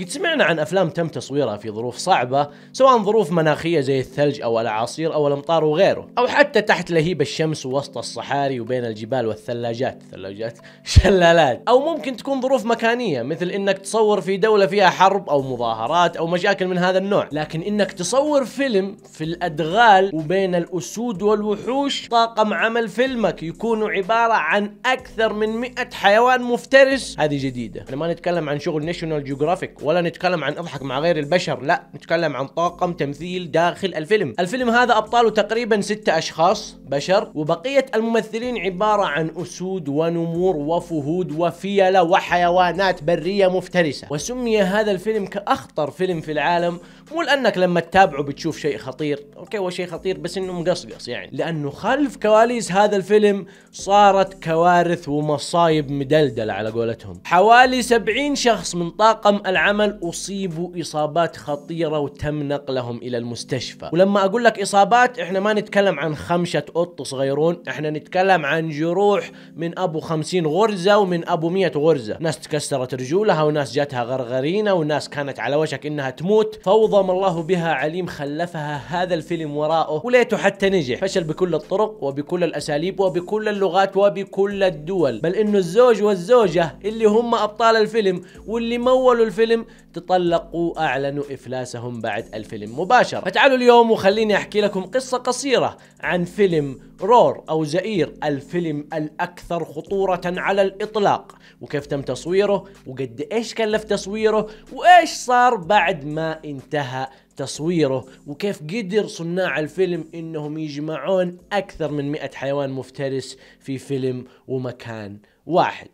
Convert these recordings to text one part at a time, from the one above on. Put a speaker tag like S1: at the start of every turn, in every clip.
S1: قد سمعنا عن أفلام تم تصويرها في ظروف صعبة سواء ظروف مناخية زي الثلج أو الأعاصير أو الأمطار وغيره أو حتى تحت لهيب الشمس ووسط الصحاري وبين الجبال والثلاجات ثلاجات شلالات أو ممكن تكون ظروف مكانية مثل إنك تصور في دولة فيها حرب أو مظاهرات أو مشاكل من هذا النوع لكن إنك تصور فيلم في الأدغال وبين الأسود والوحوش طاقم عمل فيلمك يكون عبارة عن أكثر من 100 حيوان مفترس هذه جديدة أنا ما نتكلم عن شغل ناشونال جيوغرافيك ولا نتكلم عن اضحك مع غير البشر لا نتكلم عن طاقم تمثيل داخل الفيلم الفيلم هذا ابطاله تقريبا ستة اشخاص بشر وبقية الممثلين عبارة عن اسود ونمور وفهود وفيلة وحيوانات برية مفترسة وسمي هذا الفيلم كاخطر فيلم في العالم مو لانك لما تتابعه بتشوف شيء خطير اوكي هو شيء خطير بس انه مقصقص يعني لانه خلف كواليس هذا الفيلم صارت كوارث ومصايب مدلدله على قولتهم حوالي 70 شخص من طاقم العمل اصيبوا اصابات خطيره وتم نقلهم الى المستشفى ولما اقول لك اصابات احنا ما نتكلم عن خمشه قط صغيرون احنا نتكلم عن جروح من ابو 50 غرزه ومن ابو 100 غرزه ناس تكسرت رجولها وناس جاتها غرغرينه وناس كانت على وشك انها تموت فوضى قوم الله بها عليم خلفها هذا الفيلم وراءه وليته حتى نجح فشل بكل الطرق وبكل الأساليب وبكل اللغات وبكل الدول بل إنه الزوج والزوجة اللي هم أبطال الفيلم واللي مولوا الفيلم تطلقوا أعلنوا إفلاسهم بعد الفيلم مباشرة فتعالوا اليوم وخليني أحكي لكم قصة قصيرة عن فيلم رور أو زئير الفيلم الأكثر خطورة على الإطلاق وكيف تم تصويره وقد إيش كلف تصويره وإيش صار بعد ما انتهى تصويره وكيف قدر صناع الفيلم انهم يجمعون اكثر من 100 حيوان مفترس في فيلم ومكان واحد.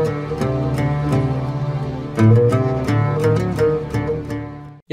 S1: Música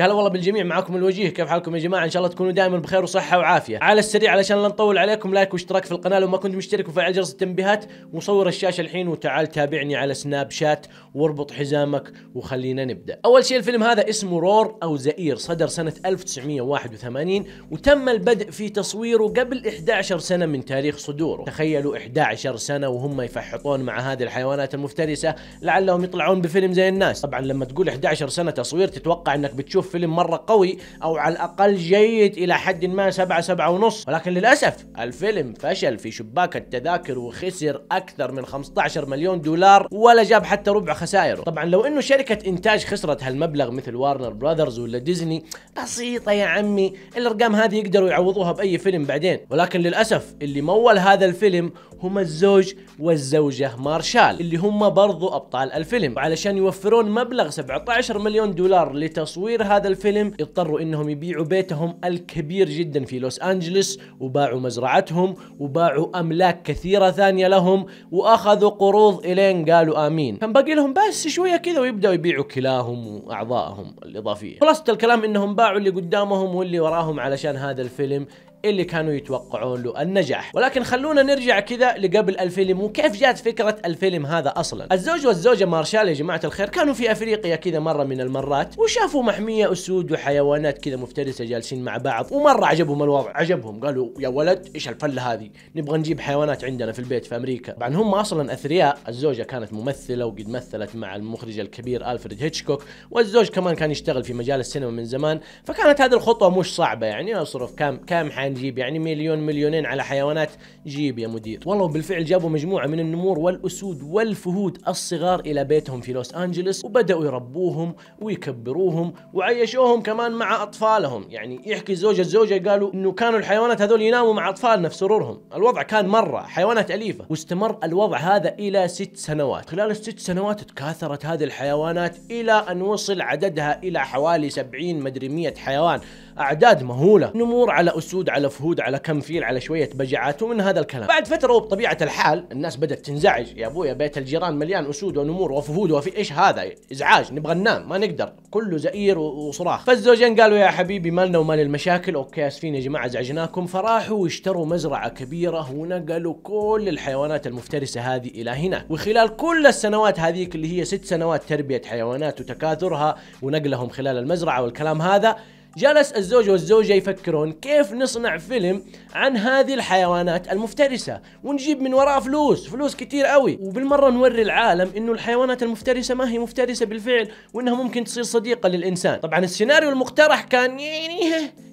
S1: هلا والله بالجميع معاكم الوجيه كيف حالكم يا جماعه ان شاء الله تكونوا دائما بخير وصحه وعافيه على السريع علشان لا نطول عليكم لايك واشتراك في القناه لو ما كنت مشترك وفعل جرس التنبيهات وصور الشاشه الحين وتعال تابعني على سناب شات واربط حزامك وخلينا نبدا اول شيء الفيلم هذا اسمه رور او زئير صدر سنه 1981 وتم البدء في تصويره قبل 11 سنه من تاريخ صدوره تخيلوا 11 سنه وهم يفحطون مع هذه الحيوانات المفترسه لعلهم يطلعون بفيلم زي الناس طبعا لما تقول 11 سنه تصوير تتوقع انك بتشوف فيلم مرة قوي أو على الأقل جيد إلى حد ما سبعة سبعة ونص ولكن للأسف الفيلم فشل في شباك التذاكر وخسر أكثر من 15 مليون دولار ولا جاب حتى ربع خسائره طبعا لو أنه شركة إنتاج خسرت هالمبلغ مثل وارنر براذرز ولا ديزني بسيطة يا عمي الأرقام هذه يقدروا يعوضوها بأي فيلم بعدين ولكن للأسف اللي مول هذا الفيلم هم الزوج والزوجة مارشال اللي هم برضو أبطال الفيلم وعلشان يوفرون مبلغ 17 مليون دولار لتصوير هذا هذا الفيلم اضطروا انهم يبيعوا بيتهم الكبير جدا في لوس انجلس وباعوا مزرعتهم وباعوا املاك كثيره ثانيه لهم واخذوا قروض الين قالوا امين كان باقي لهم بس شويه كذا ويبداوا يبيعوا كلاهم واعضائهم الاضافيه خلاصه الكلام انهم باعوا اللي قدامهم واللي وراهم علشان هذا الفيلم اللي كانوا يتوقعون له النجاح ولكن خلونا نرجع كذا لقبل الفيلم وكيف جات فكرة الفيلم هذا أصلا الزوج والزوجة مارشال يا جماعة الخير كانوا في أفريقيا كذا مرة من المرات وشافوا محمية أسود وحيوانات كذا مفترسة جالسين مع بعض ومرة عجبهم الوضع عجبهم قالوا يا ولد إيش الفلة هذه نبغى نجيب حيوانات عندنا في البيت في أمريكا طبعا هم أصلا أثرياء الزوجة كانت ممثلة وقد مثلت مع المخرج الكبير ألفريد هيتشكوك والزوج كمان كان يشتغل في مجال السينما من زمان فكانت هذه الخطوة مش صعبة يعني أصرف كام كام نجيب يعني مليون مليونين على حيوانات جيب يا مدير والله وبالفعل جابوا مجموعة من النمور والأسود والفهود الصغار إلى بيتهم في لوس أنجلس وبدأوا يربوهم ويكبروهم وعيشوهم كمان مع أطفالهم يعني يحكي زوجة زوجة قالوا أنه كانوا الحيوانات هذول يناموا مع أطفالنا في سرورهم الوضع كان مرة حيوانات أليفة واستمر الوضع هذا إلى ست سنوات خلال الست سنوات تكاثرت هذه الحيوانات إلى أن وصل عددها إلى حوالي 70 مدري 100 حيوان اعداد مهوله نمور على اسود على فهود على كم فيل على شويه بجعات ومن هذا الكلام بعد فتره وبطبيعه الحال الناس بدات تنزعج يا ابويا بيت الجيران مليان اسود ونمور وفهود وفي ايش هذا ازعاج نبغى ننام ما نقدر كله زئير وصراخ فالزوجين قالوا يا حبيبي مالنا ومال المشاكل اوكي اسفين يا جماعه ازعجناكم فراحوا واشتروا مزرعه كبيره ونقلوا كل الحيوانات المفترسه هذه الى هنا وخلال كل السنوات هذيك اللي هي ست سنوات تربيه حيوانات وتكاثرها ونقلهم خلال المزرعه والكلام هذا جلس الزوج والزوجة يفكرون كيف نصنع فيلم عن هذه الحيوانات المفترسة ونجيب من وراء فلوس فلوس كتير قوي وبالمرة نوري العالم انه الحيوانات المفترسة ما هي مفترسة بالفعل وانها ممكن تصير صديقة للانسان طبعا السيناريو المقترح كان يعني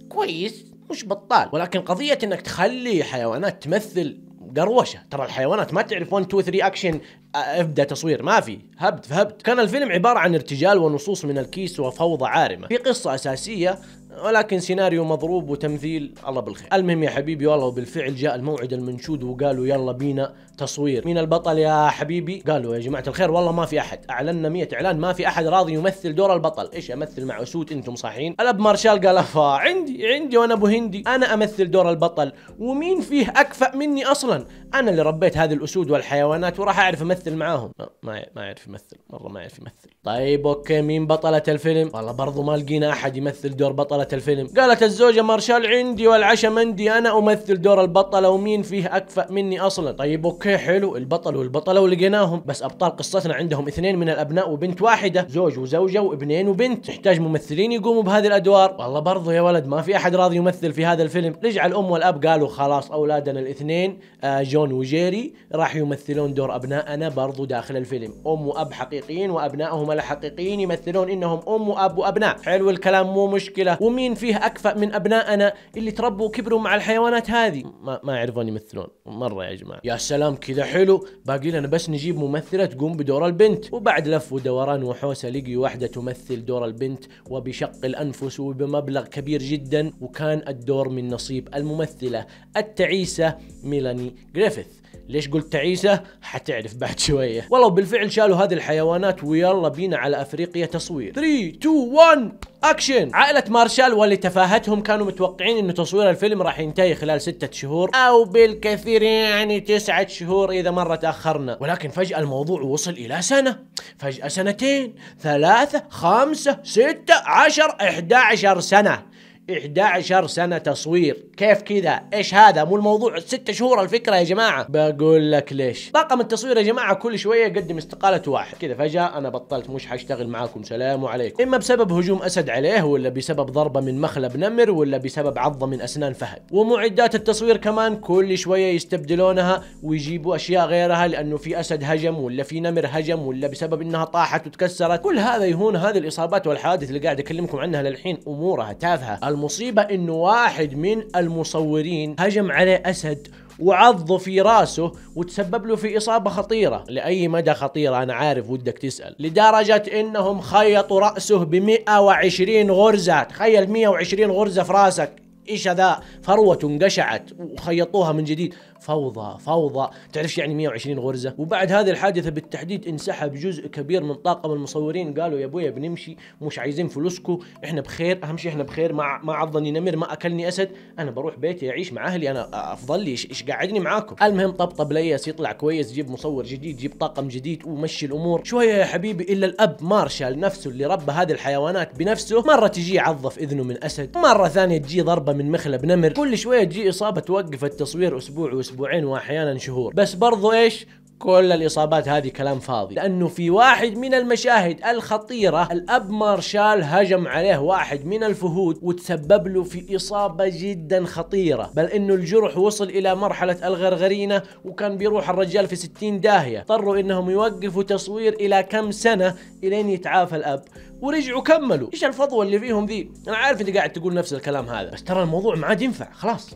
S1: كويس مش بطال ولكن قضية انك تخلي حيوانات تمثل دروشه ترى الحيوانات ما تعرف 1 2 3 اكشن ابدا تصوير ما في هبت فهبت كان الفيلم عباره عن ارتجال ونصوص من الكيس وفوضى عارمه في قصه اساسيه ولكن سيناريو مضروب وتمثيل الله بالخير المهم يا حبيبي والله وبالفعل جاء الموعد المنشود وقالوا يلا بينا تصوير مين البطل يا حبيبي قالوا يا جماعه الخير والله ما في احد اعلنا 100 اعلان ما في احد راضي يمثل دور البطل ايش امثل مع اسود انتم صاحيين الاب مارشال قال افا عندي عندي وانا ابو هندي انا امثل دور البطل ومين فيه اكفأ مني اصلا انا اللي ربيت هذه الاسود والحيوانات وراح اعرف امثل معاهم ما ما يعرف يمثل مره ما يعرف يمثل طيب اوكي مين بطله الفيلم والله برضو ما لقينا احد يمثل دور بطله قالت الفيلم قالت الزوجة مارشال عندي والعشاء مندي أنا أمثل دور البطلة ومين فيه أكفأ مني أصلا طيب أوكي حلو البطل والبطلة ولقيناهم بس أبطال قصتنا عندهم اثنين من الأبناء وبنت واحدة زوج وزوجة وابنين وبنت تحتاج ممثلين يقوموا بهذه الأدوار والله برضو يا ولد ما في أحد راضي يمثل في هذا الفيلم رجع الأم والأب قالوا خلاص أولادنا الاثنين آه جون وجيري راح يمثلون دور أبنائنا برضو داخل الفيلم أم وأب حقيقيين وأبنائهم الحقيقيين يمثلون إنهم أم وأب وأبناء حلو الكلام مو مشكلة ومين فيه اكفأ من ابنائنا اللي تربوا وكبروا مع الحيوانات هذه ما, ما يعرفون يمثلون مره يا جماعه يا سلام كذا حلو باقي لنا بس نجيب ممثله تقوم بدور البنت وبعد لف ودوران وحوسه لقي واحده تمثل دور البنت وبشق الانفس وبمبلغ كبير جدا وكان الدور من نصيب الممثله التعيسه ميلاني جريفيث ليش قلت تعيسه حتعرف بعد شويه والله وبالفعل شالوا هذه الحيوانات ويلا بينا على افريقيا تصوير 3 2 1 اكشن عائلة مارشال واللي تفاهتهم كانوا متوقعين انه تصوير الفيلم راح ينتهي خلال ستة شهور او بالكثير يعني تسعة شهور اذا مرة تأخرنا ولكن فجأة الموضوع وصل الى سنة فجأة سنتين ثلاثة خمسة ستة عشر احدى عشر سنة 11 سنة تصوير كيف كذا ايش هذا مو الموضوع ست شهور الفكرة يا جماعة بقول لك ليش طاقم التصوير يا جماعة كل شوية يقدم استقالة واحد كذا فجأة انا بطلت مش حاشتغل معاكم سلام عليكم اما بسبب هجوم اسد عليه ولا بسبب ضربة من مخلب نمر ولا بسبب عضة من اسنان فهد ومعدات التصوير كمان كل شوية يستبدلونها ويجيبوا اشياء غيرها لانه في اسد هجم ولا في نمر هجم ولا بسبب انها طاحت وتكسرت كل هذا يهون هذه الاصابات والحوادث اللي قاعد اكلمكم عنها للحين امورها تافهة المصيبة انه واحد من المصورين هجم عليه اسد وعضه في راسه وتسبب له في اصابه خطيره، لاي مدى خطيره انا عارف ودك تسال، لدرجه انهم خيطوا راسه ب 120 غرزه، تخيل 120 غرزه في راسك، ايش هذا؟ فروته انقشعت وخيطوها من جديد، فوضى فوضى تعرف يعني 120 غرزة وبعد هذه الحادثة بالتحديد انسحب جزء كبير من طاقم المصورين قالوا يا ابويا بنمشي مش عايزين فلوسكو احنا بخير اهم شيء احنا بخير ما ما عضني نمر ما اكلني اسد انا بروح بيتي اعيش مع اهلي انا افضل لي ايش قاعدني معاكم المهم طبطب ليس يطلع كويس جيب مصور جديد جيب طاقم جديد ومشي الامور شوية يا حبيبي الا الاب مارشال نفسه اللي ربى هذه الحيوانات بنفسه مرة تجي عضف في اذنه من اسد مرة ثانية تجي ضربة من مخلب نمر كل شوية تجي اصابة توقف التصوير اسبوع اسبوعين واحيانا شهور بس برضو ايش كل الاصابات هذه كلام فاضي لانه في واحد من المشاهد الخطيره الاب مارشال هجم عليه واحد من الفهود وتسبب له في اصابه جدا خطيره بل انه الجرح وصل الى مرحله الغرغرينه وكان بيروح الرجال في 60 داهيه اضطروا انهم يوقفوا تصوير الى كم سنه الين يتعافى الاب ورجعوا كملوا ايش الفضوه اللي فيهم ذي انا عارف انت قاعد تقول نفس الكلام هذا بس ترى الموضوع ما عاد ينفع خلاص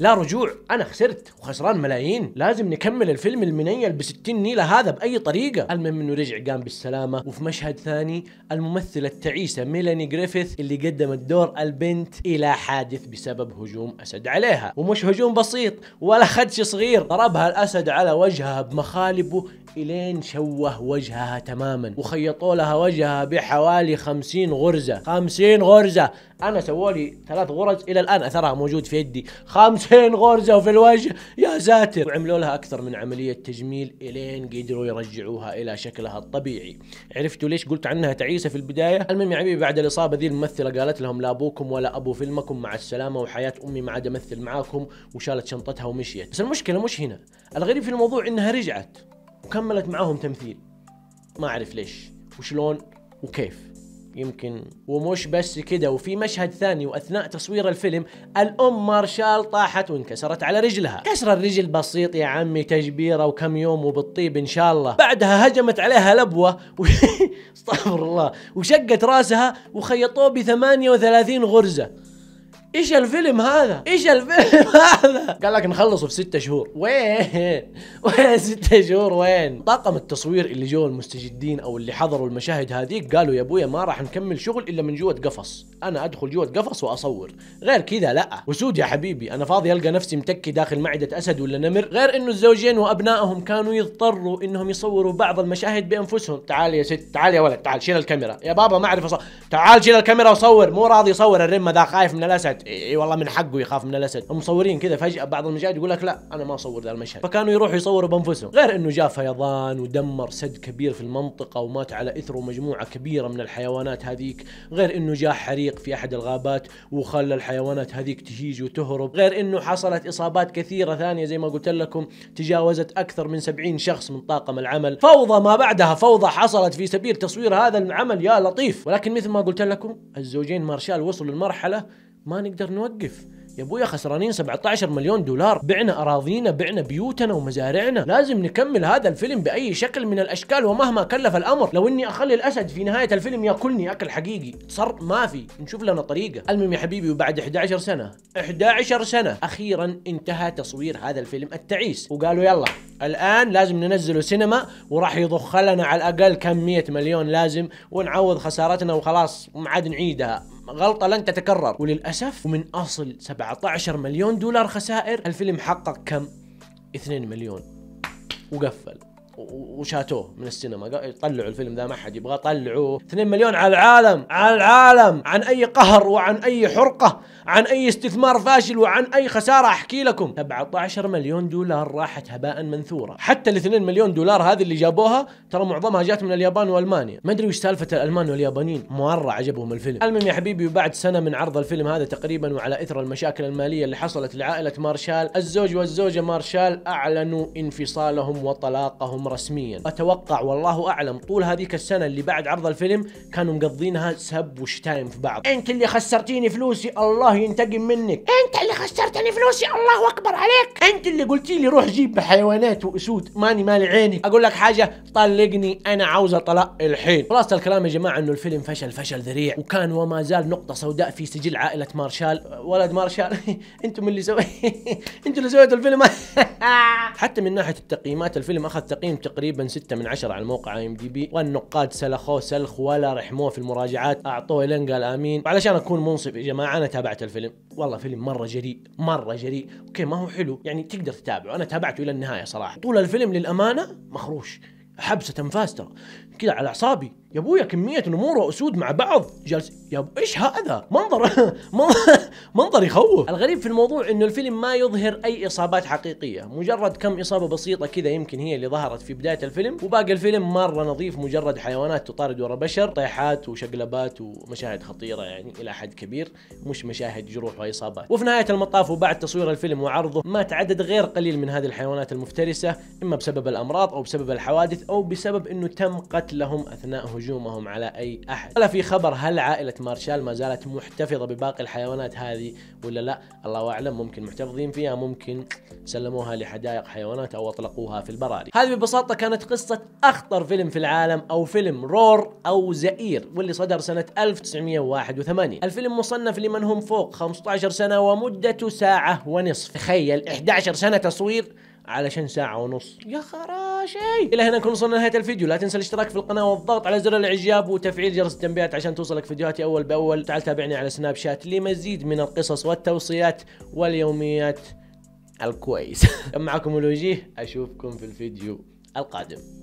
S1: لا رجوع انا خسرت وخسران ملايين لازم نكمل الفيلم المنيل ب 60 نيله هذا باي طريقه المهم انه رجع قام بالسلامه وفي مشهد ثاني الممثله التعيسه ميلاني جريفيث اللي قدمت دور البنت الى حادث بسبب هجوم اسد عليها ومش هجوم بسيط ولا خدش صغير ضربها الاسد على وجهها بمخالبه الين شوه وجهها تماما وخيطوا لها وجهها بحوالي 50 غرزه 50 غرزه انا سووا لي ثلاث غرز الى الان اثرها موجود في يدي خمس شفتين غرزه في الوجه يا ساتر وعملوا لها اكثر من عمليه تجميل الين قدروا يرجعوها الى شكلها الطبيعي عرفتوا ليش قلت عنها تعيسه في البدايه المهم يا حبيبي يعني بعد الاصابه ذي الممثله قالت لهم لا ابوكم ولا ابو فيلمكم مع السلامه وحياه امي ما عاد امثل معاكم وشالت شنطتها ومشيت بس المشكله مش هنا الغريب في الموضوع انها رجعت وكملت معاهم تمثيل ما اعرف ليش وشلون وكيف يمكن ومش بس كده وفي مشهد ثاني واثناء تصوير الفيلم الام مارشال طاحت وانكسرت على رجلها كسر الرجل بسيط يا عمي تجبيره وكم يوم وبالطيب ان شاء الله بعدها هجمت عليها لبوه و... استغفر الله وشقت راسها وخيطوه ب 38 غرزه ايش الفيلم هذا؟ ايش الفيلم هذا؟ قال لك نخلصه في ستة شهور، وين؟ وين ستة شهور وين؟ طاقم التصوير اللي جوا المستجدين او اللي حضروا المشاهد هذيك قالوا يا ابويا ما راح نكمل شغل الا من جوة قفص، انا ادخل جوة قفص واصور، غير كذا لا، وسود يا حبيبي انا فاضي القى نفسي متكي داخل معدة اسد ولا نمر، غير انه الزوجين وابنائهم كانوا يضطروا انهم يصوروا بعض المشاهد بانفسهم، تعال يا ست، تعال يا ولد، تعال شيل الكاميرا، يا بابا ما اعرف أصور. تعال شيل الكاميرا وصور، مو راضي يصور الرمة ذا خايف من الاسد، الاسد اي والله من حقه يخاف من الاسد مصورين كذا فجاه بعض المشاهد يقول لك لا انا ما اصور ذا المشهد فكانوا يروحوا يصوروا بانفسهم غير انه جاء فيضان ودمر سد كبير في المنطقه ومات على اثره مجموعه كبيره من الحيوانات هذيك غير انه جاء حريق في احد الغابات وخلى الحيوانات هذيك تهيج وتهرب غير انه حصلت اصابات كثيره ثانيه زي ما قلت لكم تجاوزت اكثر من 70 شخص من طاقم العمل فوضى ما بعدها فوضى حصلت في سبيل تصوير هذا العمل يا لطيف ولكن مثل ما قلت لكم الزوجين مارشال وصلوا لمرحله ما نقدر نوقف يا ابويا خسرانين 17 مليون دولار بعنا اراضينا بعنا بيوتنا ومزارعنا لازم نكمل هذا الفيلم باي شكل من الاشكال ومهما كلف الامر لو اني اخلي الاسد في نهايه الفيلم ياكلني اكل حقيقي صر ما في نشوف لنا طريقه المهم يا حبيبي وبعد 11 سنه 11 سنه اخيرا انتهى تصوير هذا الفيلم التعيس وقالوا يلا الان لازم ننزله سينما وراح يضخ لنا على الاقل كم 100 مليون لازم ونعوض خسارتنا وخلاص ما عاد نعيدها غلطه لن تتكرر وللاسف ومن اصل 17 مليون دولار خسائر الفيلم حقق كم 2 مليون وقفل وشاتوه من السينما طلعوا الفيلم ذا ما حد يبغاه طلعوه 2 مليون على العالم على العالم عن اي قهر وعن اي حرقه عن اي استثمار فاشل وعن اي خساره احكي لكم 17 مليون دولار راحت هباء منثوره حتى ال 2 مليون دولار هذه اللي جابوها ترى معظمها جات من اليابان والمانيا ما ادري وش سالفه الالمان واليابانيين مره عجبهم الفيلم المهم يا حبيبي وبعد سنه من عرض الفيلم هذا تقريبا وعلى اثر المشاكل الماليه اللي حصلت لعائله مارشال الزوج والزوجه مارشال اعلنوا انفصالهم وطلاقهم رسميا اتوقع والله اعلم طول هذيك السنه اللي بعد عرض الفيلم كانوا مقضينها سب وشتايم في بعض انت اللي خسرتيني فلوسي الله ينتقم منك انت اللي خسرتني فلوسي الله اكبر عليك انت اللي قلتي لي روح جيب حيوانات واسود ماني مالي عيني اقول لك حاجه طلقني انا عاوز طلاق الحين خلاصه الكلام يا جماعه انه الفيلم فشل فشل ذريع وكان وما زال نقطه سوداء في سجل عائله مارشال ولد مارشال انتم اللي سويتوا انتم اللي سويتوا الفيلم حتى من ناحيه التقييمات الفيلم اخذ تقييم تقريبا 6 من 10 على الموقع اي ام دي بي والنقاد سلخوه سلخ ولا رحموه في المراجعات اعطوه لين قال امين وعلشان اكون منصف يا جماعه انا تابعت الفيلم والله فيلم مره جريء مره جريء اوكي ما هو حلو يعني تقدر تتابعه انا تابعته الى النهايه صراحه طول الفيلم للامانه مخروش حبسه تنفاس ترى كذا على اعصابي يا ابويا كميه نمور واسود مع بعض جالس يا ايش هذا منظر منظر منظر يخوف الغريب في الموضوع انه الفيلم ما يظهر اي اصابات حقيقيه مجرد كم اصابه بسيطه كذا يمكن هي اللي ظهرت في بدايه الفيلم وباقي الفيلم مره نظيف مجرد حيوانات تطارد ورا بشر طيحات وشقلبات ومشاهد خطيره يعني الى حد كبير مش مشاهد جروح واصابات وفي نهايه المطاف وبعد تصوير الفيلم وعرضه مات عدد غير قليل من هذه الحيوانات المفترسه اما بسبب الامراض او بسبب الحوادث او بسبب انه تم قتلهم اثناء هجومهم على اي احد ولا في خبر هل عائله مارشال ما زالت محتفظه بباقي الحيوانات هذه هذه ولا لا الله اعلم ممكن محتفظين فيها ممكن سلموها لحدائق حيوانات او اطلقوها في البراري هذه ببساطه كانت قصه اخطر فيلم في العالم او فيلم رور او زئير واللي صدر سنه 1981 الفيلم مصنف لمن هم فوق 15 سنه ومدته ساعه ونصف تخيل 11 سنه تصوير علشان ساعة ونص يا خراشي إلى هنا نكون وصلنا لنهاية الفيديو لا تنسى الاشتراك في القناة والضغط على زر الاعجاب وتفعيل جرس التنبيهات عشان توصلك فيديوهاتي أول بأول تعال تابعني على سناب شات لمزيد من القصص والتوصيات واليوميات الكويس كان معكم الوجيه أشوفكم في الفيديو القادم